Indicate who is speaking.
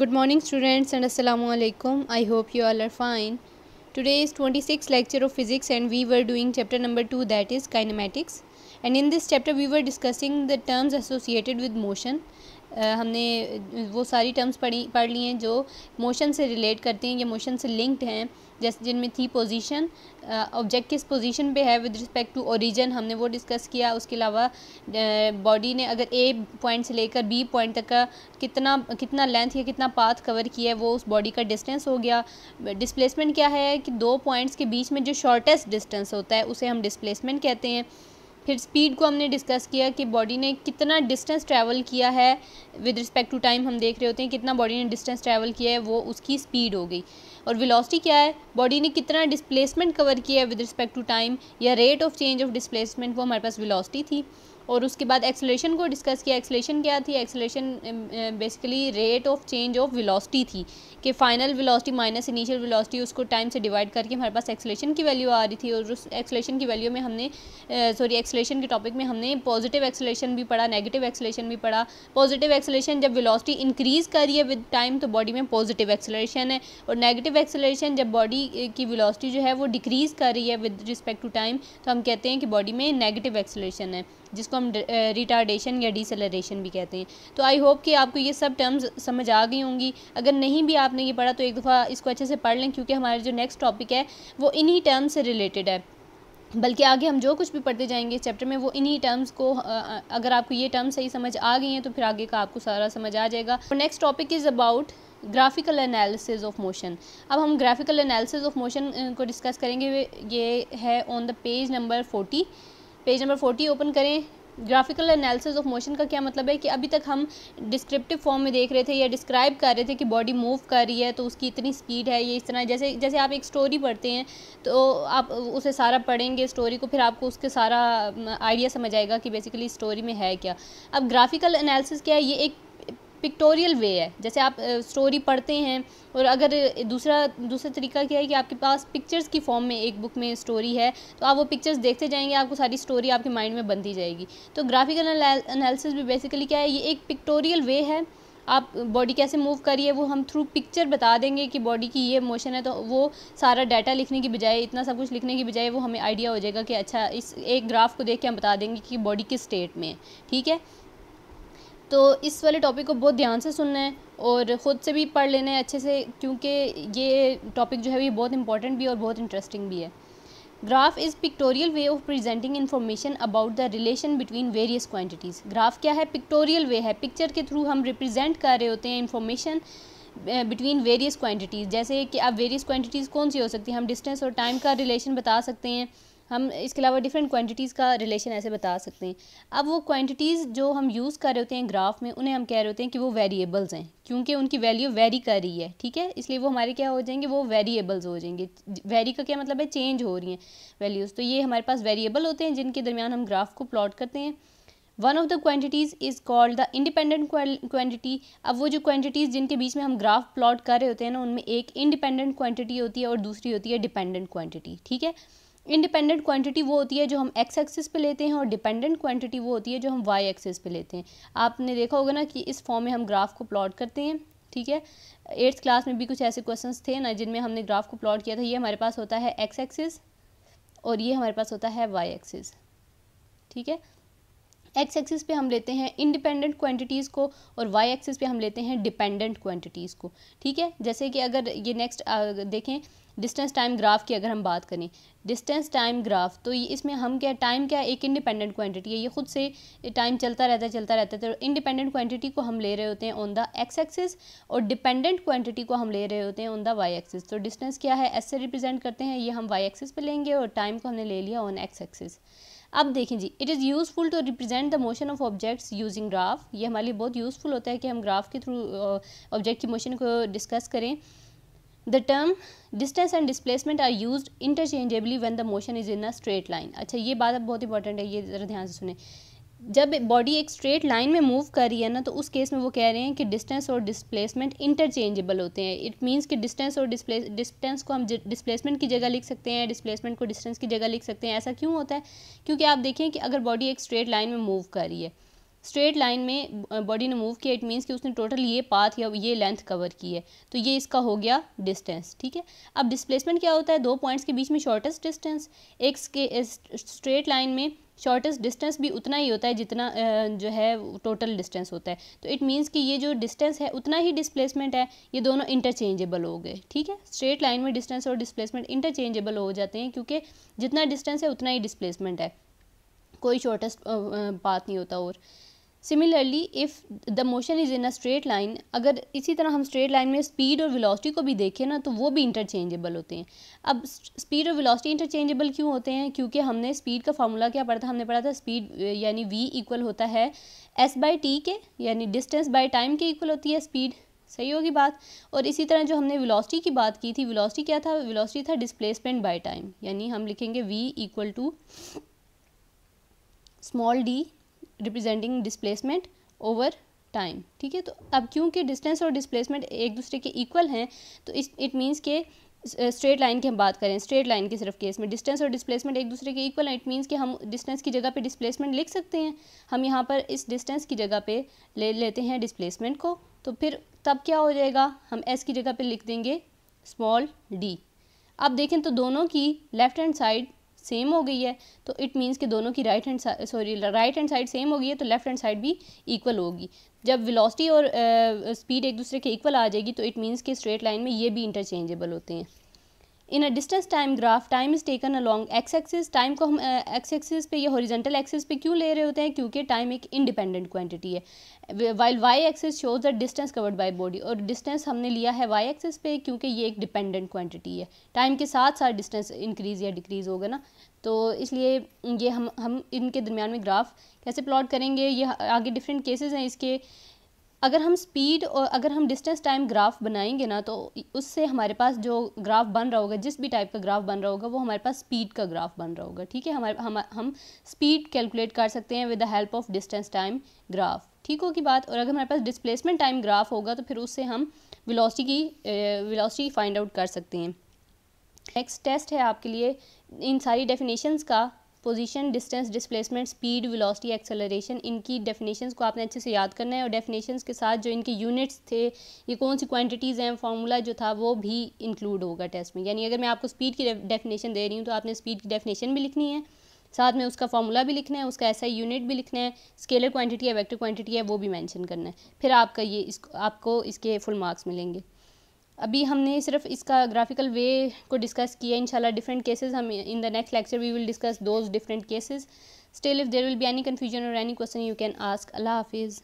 Speaker 1: Good morning students and Assalamu alaikum. I hope you all are fine. Today is 26th lecture of physics and we were doing chapter number 2 that is kinematics. And in this chapter we were discussing the terms associated with motion हमने वो सारी terms पढ़ी पढ़ ली हैं जो motion से relate करती हैं या मोशन से लिंक्ड हैं जैसे जिनमें थी पोजीशन ऑब्जेक्ट किस पोजीशन पे है विद रिस्पेक्ट टू ओरिजन हमने वो डिस्कस किया उसके अलावा बॉडी ने अगर ए पॉइंट से लेकर बी पॉइंट तक का कितना कितना लेंथ या कितना पाथ कवर किया है वो उस बॉडी का डिस्टेंस हो गया डिस्प्लेसमेंट क्या है कि दो पॉइंट्स के बीच में जो शॉर्टेस्ट डिस्टेंस होता है उसे हम डिस्प्लेसमेंट कहते हैं फिर स्पीड को हमने डिस्कस किया कि बॉडी ने कितना डिस्टेंस ट्रैवल किया है विद रिस्पेक्ट टू टाइम हम देख रहे होते हैं कितना बॉडी ने डिस्टेंस ट्रैवल किया है वो उसकी स्पीड हो गई और वेलोसिटी क्या है बॉडी ने कितना डिस्प्लेसमेंट कवर किया है विद रिस्पेक्ट टू टाइम या rate of change of displacement वो हमारे पास विलॉसिटी थी और उसके बाद एक्सलेशन को डिस्कस किया एक्सलेशन क्या थी acceleration basically rate of change of velocity थी कि final velocity minus initial velocity उसको टाइम से डिवाइड करके हमारे पास एक्सलेशन की वैल्यू आ रही थी और उस एक्सलेशन की वैल्यू में हमने सॉरी uh, एक्सलेशन के टॉपिक में हमने पॉजिटिव एक्सलेशन भी पढ़ा नेगेटिव एक्सलेशन भी पढ़ा पॉजिटिव एक्सलेशन जब वेलोसिटी इंक्रीज़ कर रही है विद टाइम तो बॉडी में पॉजिटिव एक्सलेशन है और नेगेटिव एक्सलेशन जब बॉडी uh, की वेलोसिटी जो है वो डिक्रीज़ कर रही है विद रिस्पेक्ट टू टाइम तो हम कहते हैं कि बॉडी में नेगेटिव एक्सलेशन है जिसको हम रिटार्डेशन या डिसलरेशन भी कहते हैं तो आई होप कि आपको ये सब टर्म्स समझ आ गई होंगी अगर नहीं भी आपने ये पढ़ा तो एक दफ़ा इसको अच्छे से पढ़ लें क्योंकि हमारा जो नेक्स्ट टॉपिक है वो इन्हीं टर्म्स से रिलेटेड है बल्कि आगे हम जो कुछ भी पढ़ते जाएंगे इस चैप्टर में वो इन्हीं टर्म्स को अगर आपको ये टर्म सही समझ आ गई हैं तो फिर आगे का आपको सारा समझ आ जाएगा next topic is about graphical analysis of motion अब हम ग्राफिकल एनालिसिस ऑफ मोशन को डिस्कस करेंगे ये है on the page number forty page number forty open करें ग्राफिकल एनालिसिस ऑफ मोशन का क्या मतलब है कि अभी तक हम डिस्क्रिप्टिव फॉर्म में देख रहे थे या डिस्क्राइब कर रहे थे कि बॉडी मूव कर रही है तो उसकी इतनी स्पीड है ये इस तरह जैसे जैसे आप एक स्टोरी पढ़ते हैं तो आप उसे सारा पढ़ेंगे स्टोरी को फिर आपको उसके सारा आइडिया समझ आएगा कि बेसिकली स्टोरी में है क्या अब ग्राफिकल एनालिसिस क्या है ये एक पिक्टोरियल वे है जैसे आप स्टोरी पढ़ते हैं और अगर दूसरा दूसरा तरीका क्या है कि आपके पास पिक्चर्स की फॉर्म में एक बुक में स्टोरी है तो आप वो पिक्चर्स देखते जाएंगे आपको सारी स्टोरी आपके माइंड में बनती जाएगी तो ग्राफिकल एनालिसिस भी बेसिकली क्या है ये एक पिक्टोरियल वे है आप बॉडी कैसे मूव करिए वो हम थ्रू पिक्चर बता देंगे कि बॉडी की ये मोशन है तो वो सारा डाटा लिखने की बजाय इतना सब कुछ लिखने की बजाय वो हमें आइडिया हो जाएगा कि अच्छा इस एक ग्राफ को देख के हम बता देंगे कि बॉडी किस स्टेट में है ठीक है तो इस वाले टॉपिक को बहुत ध्यान से सुनना है और ख़ुद से भी पढ़ लेना है अच्छे से क्योंकि ये टॉपिक जो है ये बहुत इंपॉर्टेंट भी और बहुत इंटरेस्टिंग भी है graph is pictorial way of presenting information about the relation between various quantities graph क्या है पिक्टोरियल वे है पिक्चर के थ्रू हम रिप्रेजेंट कर रहे होते हैं इन्फॉर्मेशन बिटवीन वेरियस क्वांटिटीज़ जैसे कि आप वेरियस क्वांटिटीज़ कौन सी हो सकती हैं हम डिस्टेंस और टाइम का रिलेशन बता सकते हैं हम इसके अलावा डिफरेंट क्वांटिटीज़ का रिलेशन ऐसे बता सकते हैं अब वो क्वांटिटीज़ जो हम यूज़ कर रहे होते हैं ग्राफ में उन्हें हम कह रहे होते हैं कि वो वेरिएबल्स हैं क्योंकि उनकी वैल्यू वेरी कर रही है ठीक है इसलिए वो हमारे क्या हो जाएंगे वो वेरिएबल्स हो जाएंगे वेरी का क्या मतलब है चेंज हो रही हैं वैल्यूज़ तो ये हमारे पास वेरिएबल होते हैं जिनके दरमियान हम ग्राफ को प्लॉट करते हैं one of the quantities is called the independent quantity अब वो जो क्वान्टिटीज़ जिनके बीच में हम ग्राफ प्लॉट कर रहे होते हैं ना उनमें एक इंडिपेंडेंट क्वान्टिटी होती है और दूसरी होती है डिपेंडेंट क्वान्टिटी ठीक है इंडिपेंडेंट क्वांटिटी वो होती है जो हम एक्स एक्सिस पे लेते हैं और डिपेंडेंट क्वांटिटी वो होती है जो हम वाई एक्सिस पे लेते हैं आपने देखा होगा ना कि इस फॉर्म में हम ग्राफ को प्लॉट करते हैं ठीक है एट्थ क्लास में भी कुछ ऐसे क्वेश्चन थे ना जिनमें हमने ग्राफ को प्लॉट किया था ये हमारे पास होता है एक्स एक्सिस और ये हमारे पास होता है वाई एक्सिस ठीक है एक्स एक्सिस पे हम लेते हैं इंडिपेंडेंट क्वांटिटीज़ को और वाई एक्सिस पे हम लेते हैं डिपेंडेंट क्वांटिटीज़ को ठीक है जैसे कि अगर ये नेक्स्ट देखें डिस्टेंस टाइम ग्राफ की अगर हम बात करें डिस्टेंस टाइम ग्राफ तो ये इसमें हम क्या टाइम क्या एक इंडिपेंडेंट क्वांटिटी है ये खुद से टाइम चलता रहता है चलता रहता है तो इंडिपेंडेंट क्वांटिटी को हम ले रहे होते हैं ऑन द एक्स एक्सिस और डिपेंडेंट क्वांटिटी को हम ले रहे होते हैं ऑन द वाई एक्सिस तो डिस्टेंस क्या है एस से रिप्रेजेंट करते हैं ये हम वाई एक्सिस पर लेंगे और टाइम को हमने ले लिया ऑन एक्स एक्सिस अब देखें जी it is useful to represent the motion of objects using graph ये हमारे लिए बहुत यूज़फुल होता है कि हम ग्राफ के थ्रू ऑब्जेक्ट की मोशन को डिस्कस करें the term distance and displacement are use interchangeably when the motion is in a straight line अच्छा ये बात अब बहुत इंपॉर्टेंट है ये ज़रा ध्यान से सुने जब बॉडी एक स्ट्रेट लाइन में मूव कर रही है ना तो उस केस में वो कह रहे हैं कि डिस्टेंस और डिस्प्लेसमेंट इंटरचेंजेबल होते हैं इट मींस कि डिस्टेंस और डिस्प्लेस डिस्टेंस को हम डिस्प्लेसमेंट की जगह लिख सकते हैं डिस्प्लेसमेंट को डिस्टेंस की जगह लिख सकते हैं ऐसा क्यों होता है क्योंकि आप देखें कि अगर बॉडी एक स्ट्रेट लाइन में मूव कर रही है स्ट्रेट लाइन में बॉडी ने मूव किया इट मीन्स कि उसने टोटल ये पाथ या ये लेंथ कवर की है तो ये इसका हो गया डिस्टेंस ठीक है अब डिस्प्लेसमेंट क्या होता है दो पॉइंट्स के बीच में शॉर्टेस्ट डिस्टेंस एक स्ट्रेट लाइन में शॉर्टेस्ट डिस्टेंस भी उतना ही होता है जितना जो है टोटल डिस्टेंस होता है तो इट मीन्स कि ये जो डिस्टेंस है उतना ही डिस्प्लेसमेंट है ये दोनों इंटरचेंजेबल हो गए ठीक है स्ट्रेट लाइन में डिस्टेंस और डिस्प्लेसमेंट इंटरचेंजेबल हो जाते हैं क्योंकि जितना डिस्टेंस है उतना ही डिस्प्लेसमेंट है कोई शॉर्टेस्ट पाथ नहीं होता और similarly if the motion is in a straight line अगर इसी तरह हम स्ट्रेट लाइन में स्पीड और विलासिटी को भी देखें ना तो वो भी इंटरचेंजेबल होते हैं अब स्पीड और विलासिटी इंटरचेंजेबल क्यों होते हैं क्योंकि हमने स्पीड का फार्मूला क्या पढ़ा था हमने पढ़ा था स्पीड यानी वी इक्वल होता है एस बाई टी के यानी डिस्टेंस बाई टाइम के इक्वल होती है स्पीड सही होगी बात और इसी तरह जो हमने विलासिटी की बात की थी विलासिटी क्या था विलासिटी था डिस्प्लेसमेंट बाई टाइम यानी हम लिखेंगे V equal to small D representing displacement over time ठीक है तो अब क्योंकि डिस्टेंस और डिस्प्लेसमेंट एक दूसरे के इक्वल हैं तो इस इट मीन्स के स्ट्रेट लाइन की हम बात करें स्ट्रेट लाइन की सिर्फ केस में डिस्टेंस और डिस्प्लेसमेंट एक दूसरे के इक्वल हैं इट मीन्स कि हम डिस्टेंस की जगह पे डिस्प्लेसमेंट लिख सकते हैं हम यहाँ पर इस डिस्टेंस की जगह पे ले लेते हैं डिस्प्लेसमेंट को तो फिर तब क्या हो जाएगा हम एस की जगह पे लिख देंगे स्मॉल डी अब देखें तो दोनों की लेफ़्ट हैंड साइड सेम हो गई है तो इट मीन्स कि दोनों की right hand sorry right hand side same हो गई है तो लेफ्ट हैंड साइड भी इक्वल होगी जब वेलोसिटी और स्पीड uh, एक दूसरे के इक्वल आ जाएगी तो इट मीन्स कि स्ट्रेट लाइन में ये भी इंटरचेंजेबल होते हैं in a distance time graph time is taken along X axis time को हम एक्स एक्सिस पे या हॉरिजेंटल एक्सिस पे क्यों ले रहे होते हैं क्योंकि टाइम एक इंडिपेंडेंट क्वांटिटी है while Y axis shows the distance covered by body और डिस्टेंस हमने लिया है वाई एक्सिस पे क्योंकि ये एक डिपेंडेंट क्वांटिटी है टाइम के साथ साथ डिस्टेंस इंक्रीज़ या डिक्रीज़ होगा ना तो इसलिए ये हम हम इनके दरमियान में ग्राफ कैसे प्लॉट करेंगे ये आगे डिफरेंट केसेस हैं इसके अगर हम स्पीड और अगर हम डिस्टेंस टाइम ग्राफ बनाएंगे ना तो उससे हमारे पास जो ग्राफ बन रहा होगा जिस भी टाइप का ग्राफ बन रहा होगा वो हमारे पास स्पीड का ग्राफ बन रहा होगा ठीक है हमारे हम हम स्पीड कैलकुलेट कर सकते हैं with the help of distance time graph ठीक होगी बात और अगर हमारे पास डिस्प्लेसमेंट टाइम ग्राफ होगा तो फिर उससे हम वेलोसिटी की वेलोसिटी फाइंड आउट कर सकते हैं नेक्स्ट टेस्ट है आपके लिए इन सारी डेफिनेशंस का position distance displacement speed velocity acceleration इनकी डेफिनेशंस को आपने अच्छे से याद करना है और डेफिनेशंस के साथ जो इनके यूनिट्स थे ये कौन सी क्वांटिटीज़ हैं फॉर्मूला जो था वो भी इंक्लूड होगा टेस्ट में यानी अगर मैं आपको स्पीड की डेफिनेशन दे रही हूँ तो आपने स्पीड की डेफिनेशन भी लिखनी है साथ में उसका फॉर्मूला भी लिखना है उसका ऐसा यूनिट भी लिखना है स्केलर क्वान्टिटी है वैक्टर क्वान्टिटी है वो भी मैंशन करना है फिर आपका ये इसको आपको इसके फुल मार्क्स मिलेंगे अभी हमने सिर्फ इसका ग्राफिकल वे को डिस्कस किया इंशाल्लाह डिफरेंट केसेस हम in the next lecture we will discuss those different cases still if there will be any confusion or any question you can ask अल्लाह हाफिज़